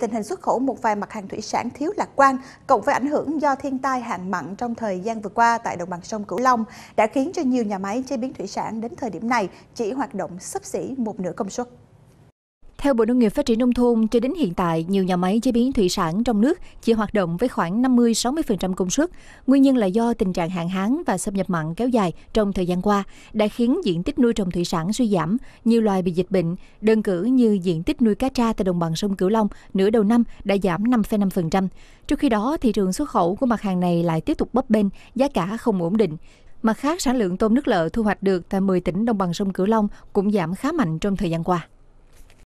Tình hình xuất khẩu một vài mặt hàng thủy sản thiếu lạc quan cộng với ảnh hưởng do thiên tai hạn mặn trong thời gian vừa qua tại đồng bằng sông Cửu Long đã khiến cho nhiều nhà máy chế biến thủy sản đến thời điểm này chỉ hoạt động sấp xỉ một nửa công suất. Theo Bộ Nông nghiệp Phát triển Nông thôn, cho đến hiện tại, nhiều nhà máy chế biến thủy sản trong nước chỉ hoạt động với khoảng 50-60% công suất. Nguyên nhân là do tình trạng hạn hán và xâm nhập mặn kéo dài trong thời gian qua đã khiến diện tích nuôi trồng thủy sản suy giảm, nhiều loài bị dịch bệnh. Đơn cử như diện tích nuôi cá tra tại đồng bằng sông Cửu Long nửa đầu năm đã giảm 5,5%. Trong khi đó, thị trường xuất khẩu của mặt hàng này lại tiếp tục bấp bênh, giá cả không ổn định. Mặt khác, sản lượng tôm nước lợ thu hoạch được tại 10 tỉnh đồng bằng sông Cửu Long cũng giảm khá mạnh trong thời gian qua.